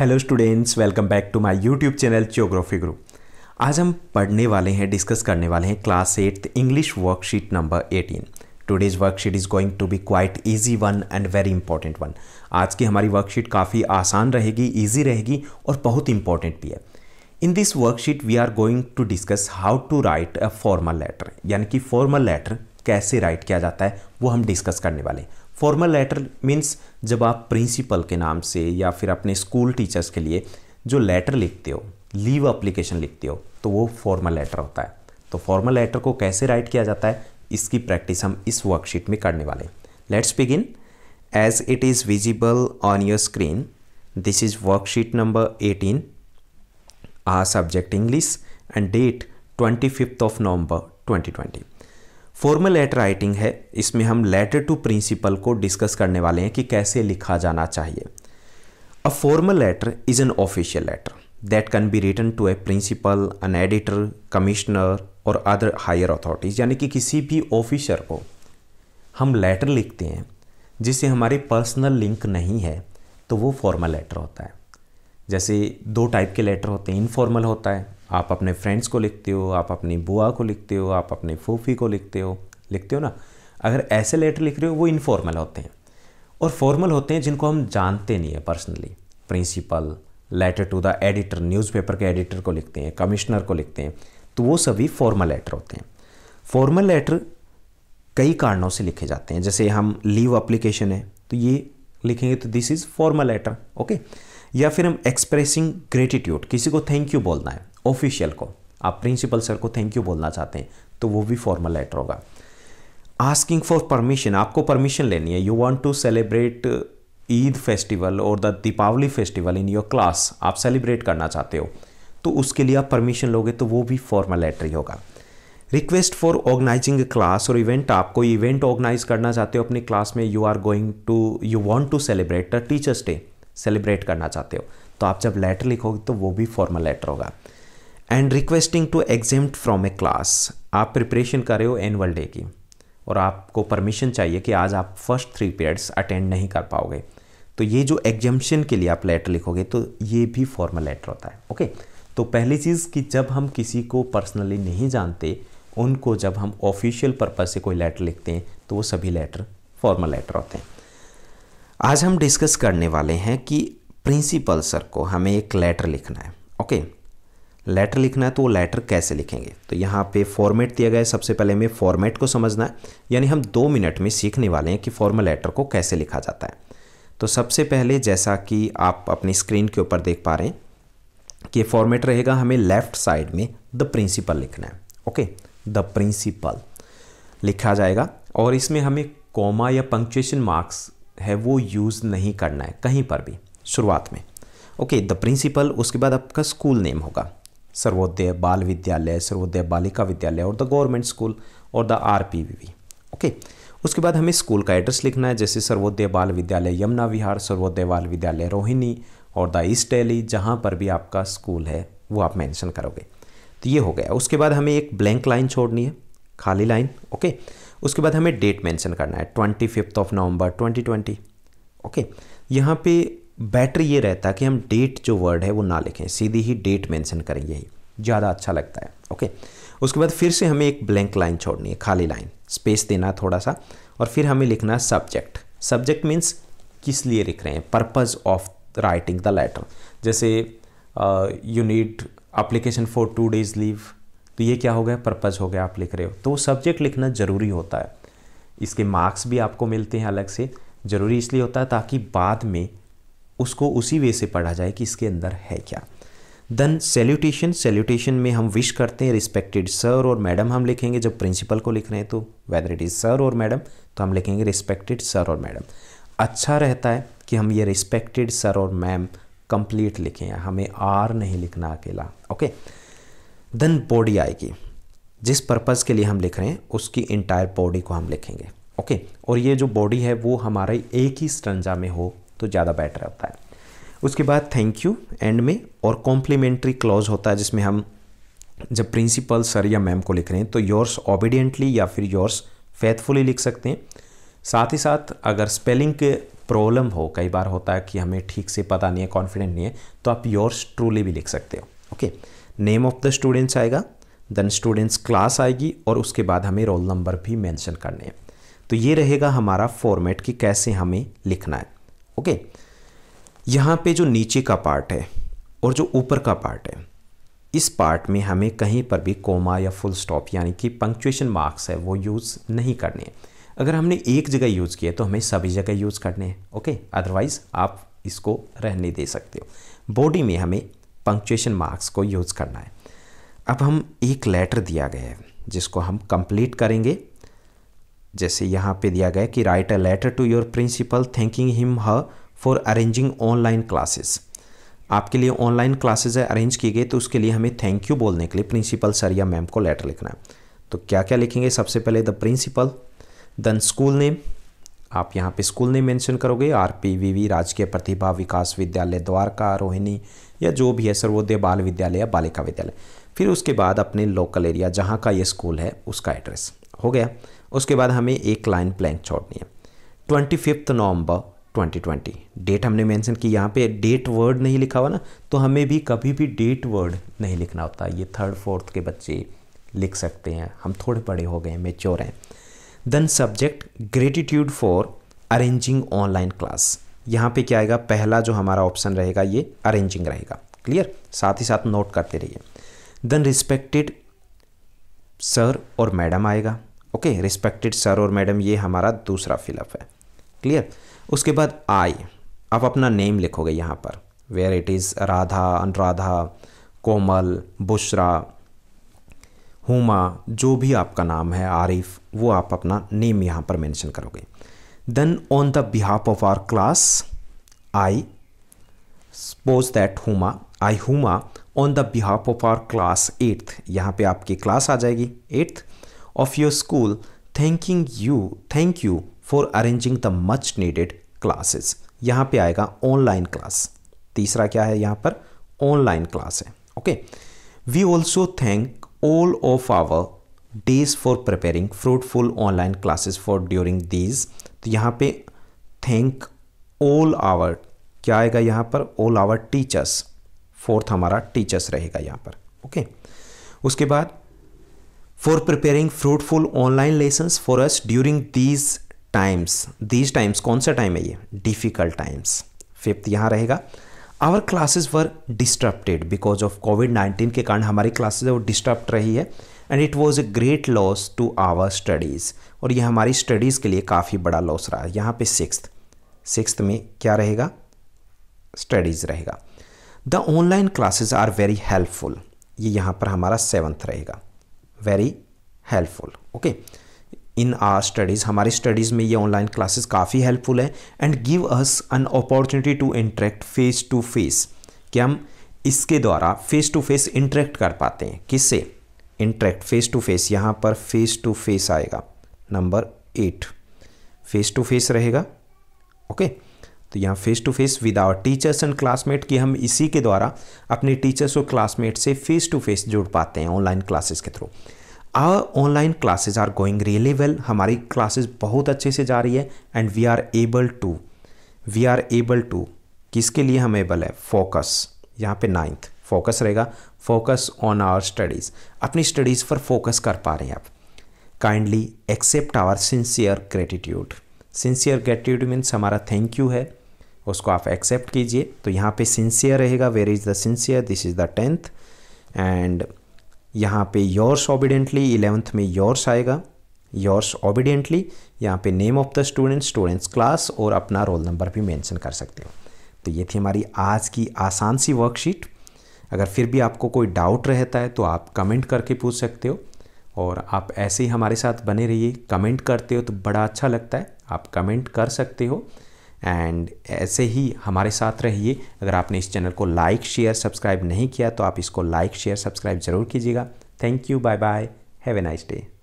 Hello students welcome back to my YouTube channel geography group आज हम पढ़ने वाले हैं डिस्कस करने वाले हैं class eighth English worksheet number eighteen today's worksheet is going to be quite easy one and very important one आज की हमारी वर्कशीट काफ़ी आसान रहेगी ईजी रहेगी और बहुत इंपॉर्टेंट भी है in this worksheet we are going to discuss how to write a formal letter यानी कि फॉर्मल लेटर कैसे राइट किया जाता है वो हम डिस्कस करने वाले हैं फॉर्मल लेटर मीन्स जब आप प्रिंसिपल के नाम से या फिर अपने स्कूल टीचर्स के लिए जो लेटर लिखते हो लीव अप्लीकेशन लिखते हो तो वो फॉर्मल लेटर होता है तो फॉर्मल लेटर को कैसे राइट किया जाता है इसकी प्रैक्टिस हम इस वर्कशीट में करने वाले let's begin as it is visible on your screen this is worksheet number eighteen uh subject English and date twenty fifth of November twenty twenty formal letter writing है इसमें हम लेटर टू प्रिंसिपल को discuss करने वाले हैं कि कैसे लिखा जाना चाहिए a formal letter is an official letter that can be written to a principal an editor commissioner और अदर हायर अथॉरिटीज़ यानी कि किसी भी ऑफिसर को हम लेटर लिखते हैं जिससे हमारे पर्सनल लिंक नहीं है तो वो फॉर्मल लेटर होता है जैसे दो टाइप के लेटर होते हैं इनफॉर्मल होता है आप अपने फ्रेंड्स को लिखते हो आप अपनी बुआ को लिखते हो आप अपने फूफी को लिखते हो लिखते हो ना अगर ऐसे लेटर लिख रहे हो वो इनफॉर्मल होते हैं और फॉर्मल होते हैं जिनको हम जानते नहीं है personally principal letter to the editor newspaper के एडिटर को लिखते हैं कमिश्नर को लिखते हैं तो वो सभी फॉर्मल लेटर होते हैं फॉर्मल लेटर कई कारणों से लिखे जाते हैं जैसे हम लीव अप्लीकेशन है तो ये लिखेंगे तो this is formal letter okay या फिर हम एक्सप्रेसिंग ग्रेटिट्यूड किसी को थैंक यू बोलना है ऑफिशियल को आप प्रिंसिपल सर को थैंक यू बोलना चाहते हैं तो वो भी फॉर्मल लेटर होगा आस्किंग फॉर परमिशन आपको परमिशन लेनी है you want to celebrate Eid festival और the Deepawali festival in your class आप सेलिब्रेट करना चाहते हो तो उसके लिए आप परमिशन लोगे तो वो भी फॉर्मल लेटर ही होगा रिक्वेस्ट फॉर ऑर्गेनाइजिंग क्लास और इवेंट आप कोई इवेंट ऑर्गेनाइज करना चाहते हो अपनी क्लास में you are going to you want to celebrate the teachers day celebrate करना चाहते हो तो आप जब लेटर लिखोगे तो वो भी फॉर्मल लेटर होगा and requesting to exempt from a class आप प्रिपरेशन कर रहे हो एनुअल डे की और आपको परमिशन चाहिए कि आज आप फर्स्ट थ्री पीरियड्स अटेंड नहीं कर पाओगे तो ये जो एग्जेम्पन के लिए आप लेटर लिखोगे तो ये भी फॉर्मल लेटर होता है ओके तो पहली चीज़ कि जब हम किसी को पर्सनली नहीं जानते उनको जब हम ऑफिशियल पर्पज़ से कोई लेटर लिखते हैं तो वो सभी लेटर फॉर्मल लेटर होते हैं आज हम डिस्कस करने वाले हैं कि प्रिंसिपल सर को हमें एक लेटर लिखना है ओके okay? लेटर लिखना है तो वो लेटर कैसे लिखेंगे तो यहाँ पे फॉर्मेट दिया गया है सबसे पहले हमें फॉर्मेट को समझना है यानी हम दो मिनट में सीखने वाले हैं कि फॉर्मल लेटर को कैसे लिखा जाता है तो सबसे पहले जैसा कि आप अपनी स्क्रीन के ऊपर देख पा रहे हैं कि फॉर्मेट रहेगा हमें लेफ्ट साइड में द प्रिंसिपल लिखना है ओके द प्रिंसिपल लिखा जाएगा और इसमें हमें कॉमा या पंक्चुएशन मार्क्स है वो यूज़ नहीं करना है कहीं पर भी शुरुआत में ओके द प्रिंसिपल उसके बाद आपका स्कूल नेम होगा सर्वोदय बाल विद्यालय सर्वोदय बालिका विद्यालय और द गवर्नमेंट स्कूल और the R P V V okay उसके बाद हमें स्कूल का एड्रेस लिखना है जैसे सर्वोदय बाल विद्यालय यमुना विहार सर्वोदय बाल विद्यालय रोहिणी और द ईस्ट डेली जहाँ पर भी आपका स्कूल है वो आप मेंशन करोगे तो ये हो गया उसके बाद हमें एक ब्लैंक लाइन छोड़नी है खाली लाइन ओके उसके बाद हमें डेट मेंशन करना है twenty fifth of November twenty twenty okay यहाँ पे बेटर ये रहता है कि हम डेट जो वर्ड है वो ना लिखें सीधी ही डेट मेंशन करें यही ज़्यादा अच्छा लगता है ओके उसके बाद फिर से हमें एक ब्लैंक लाइन छोड़नी है खाली लाइन स्पेस देना थोड़ा सा और फिर हमें लिखना है सब्जेक्ट सब्जेक्ट मीन्स किस लिए लिख रहे हैं purpose of writing the letter जैसे you need application for two days leave तो ये क्या हो गया पर्पज़ हो गया आप लिख रहे हो तो सब्जेक्ट लिखना ज़रूरी होता है इसके मार्क्स भी आपको मिलते हैं अलग से ज़रूरी इसलिए होता है ताकि बाद में उसको उसी वे से पढ़ा जाए कि इसके अंदर है क्या देन सैल्यूटेशन सैल्यूटेशन में हम विश करते हैं रिस्पेक्टेड सर और मैडम हम लिखेंगे जब प्रिंसिपल को लिख रहे हैं तो वेदर इट इज़ सर और मैडम तो हम लिखेंगे रिस्पेक्टेड सर और मैडम अच्छा रहता है कि हम ये रिस्पेक्टेड सर और मैम कंप्लीट लिखें हमें आर नहीं लिखना अकेला ओके देन बॉडी आएगी जिस पर्पज़ के लिए हम लिख रहे हैं उसकी इंटायर बॉडी को हम लिखेंगे ओके और ये जो बॉडी है वो हमारे एक ही स्टंजा में हो तो ज़्यादा बेटर होता है उसके बाद थैंक यू एंड में और कॉम्प्लीमेंट्री क्लॉज होता है जिसमें हम जब प्रिंसिपल सर या मैम को लिख रहे हैं तो योर्स ओबिडियंटली या फिर योर्स फेथफुली लिख सकते हैं साथ ही साथ अगर स्पेलिंग के प्रॉब्लम हो कई बार होता है कि हमें ठीक से पता नहीं है कॉन्फिडेंट नहीं है तो आप योर्स ट्रूली भी लिख सकते हो okay name of the students आएगा देन स्टूडेंट्स क्लास आएगी और उसके बाद हमें रोल नंबर भी मैंशन करने हैं तो ये रहेगा हमारा फॉर्मेट कि कैसे हमें लिखना है ओके यहाँ पे जो नीचे का पार्ट है और जो ऊपर का पार्ट है इस पार्ट में हमें कहीं पर भी कोमा या फुल स्टॉप यानी कि पंक्चुएशन मार्क्स है वो यूज़ नहीं करने हैं अगर हमने एक जगह यूज़ किया तो हमें सभी जगह यूज़ करने हैं ओके अदरवाइज़ आप इसको रहने दे सकते हो बॉडी में हमें पंक्चुएशन मार्क्स को यूज़ करना है अब हम एक लेटर दिया गया है जिसको हम कंप्लीट करेंगे जैसे यहाँ पे दिया गया कि write a letter to your principal thanking him ह फॉर अरेंजिंग ऑनलाइन क्लासेस आपके लिए ऑनलाइन क्लासेज अरेंज की गई तो उसके लिए हमें थैंक यू बोलने के लिए प्रिंसिपल सर या मैम को लेटर लिखना है तो क्या क्या लिखेंगे सबसे पहले the principal then school name आप यहाँ पे स्कूल नेम मेंशन करोगे R P V V Rajkiya Pratibha विकास विद्यालय द्वारका रोहिणी या जो भी है सर्वोदय बाल विद्यालय या बालिका विद्यालय फिर उसके बाद अपने लोकल एरिया जहाँ का ये स्कूल है उसका एड्रेस हो गया उसके बाद हमें एक लाइन ब्लैंक छोड़नी है twenty fifth November twenty date हमने मेंशन की यहाँ पे डेट वर्ड नहीं लिखा हुआ ना तो हमें भी कभी भी डेट वर्ड नहीं लिखना होता ये थर्ड फोर्थ के बच्चे लिख सकते हैं हम थोड़े बड़े हो गए हैं मेच्योर हैं then subject gratitude for arranging online class यहाँ पे क्या आएगा पहला जो हमारा ऑप्शन रहेगा ये अरेंजिंग रहेगा क्लियर साथ ही साथ नोट करते रहिए देन रिस्पेक्टेड सर और मैडम आएगा ओके रिस्पेक्टेड सर और मैडम ये हमारा दूसरा फिलअप है क्लियर उसके बाद आई आप अपना नेम लिखोगे यहाँ पर where it is Radha Anuradha Komal Bushra Huma जो भी आपका नाम है आरिफ वो आप अपना नेम यहाँ पर मेंशन करोगे then on the behalf of our class I suppose that Huma I Huma on the behalf of our class eighth यहाँ पे आपकी क्लास आ जाएगी eighth of your school thanking you thank you for arranging the much needed classes यहाँ पे आएगा online class तीसरा क्या है यहाँ पर ऑनलाइन क्लास है okay we also thank all of our days for preparing fruitful online classes for during these तो यहाँ पे थैंक ऑल आवर क्या आएगा यहाँ पर ऑल आवर टीचर्स फोर्थ हमारा टीचर्स रहेगा यहाँ पर ओके okay? उसके बाद for preparing fruitful online lessons for us during these times these times कौन सा टाइम है ये difficult times फिफ्थ यहाँ रहेगा our classes were disturbed because of Covid nineteen के कारण हमारी क्लासेज है वो डिस्टर्ब रही है and it was a great loss to our studies और यह हमारी स्टडीज़ के लिए काफ़ी बड़ा लॉस रहा है यहाँ पे सिक्स्थ सिक्स्थ में क्या रहेगा स्टडीज़ रहेगा the online classes are very helpful ये यहाँ पर हमारा सेवन्थ रहेगा very helpful okay in our studies हमारी स्टडीज़ में ये ऑनलाइन क्लासेस काफ़ी हेल्पफुल है and give us an opportunity to interact face to face कि हम इसके द्वारा फेस टू फेस इंटरेक्ट कर पाते हैं किससे इंटरेक्ट फेस टू फेस यहाँ पर फेस टू फेस आएगा number eight face to face रहेगा ओके okay? तो यहाँ face to face with our teachers and classmate कि हम इसी के द्वारा अपने टीचर्स और क्लासमेट से फेस टू फेस जुड़ पाते हैं ऑनलाइन क्लासेस के through our online classes are going really well हमारी क्लासेज बहुत अच्छे से जा रही है and we are able to we are able to किसके लिए हम एबल है फोकस यहाँ पे नाइन्थ फोकस रहेगा फोकस ऑन आवर स्टडीज़ अपनी स्टडीज़ पर फोकस कर पा रहे हैं आप kindly accept our sincere gratitude sincere gratitude means हमारा थैंक यू है उसको आप एक्सेप्ट कीजिए तो यहाँ पे सिंसियर रहेगा where is the sincere this is the tenth and यहाँ पे योर्स ऑबिडेंटली इलेवेंथ में योर्स आएगा योर्स ऑबिडेंटली यहाँ पे name of the student students class और अपना रोल नंबर भी मेंशन कर सकते हो तो ये थी हमारी आज की आसान सी वर्कशीट अगर फिर भी आपको कोई डाउट रहता है तो आप कमेंट करके पूछ सकते हो और आप ऐसे ही हमारे साथ बने रहिए कमेंट करते हो तो बड़ा अच्छा लगता है आप कमेंट कर सकते हो एंड ऐसे ही हमारे साथ रहिए अगर आपने इस चैनल को लाइक शेयर सब्सक्राइब नहीं किया तो आप इसको लाइक शेयर सब्सक्राइब ज़रूर कीजिएगा thank you bye bye have a nice day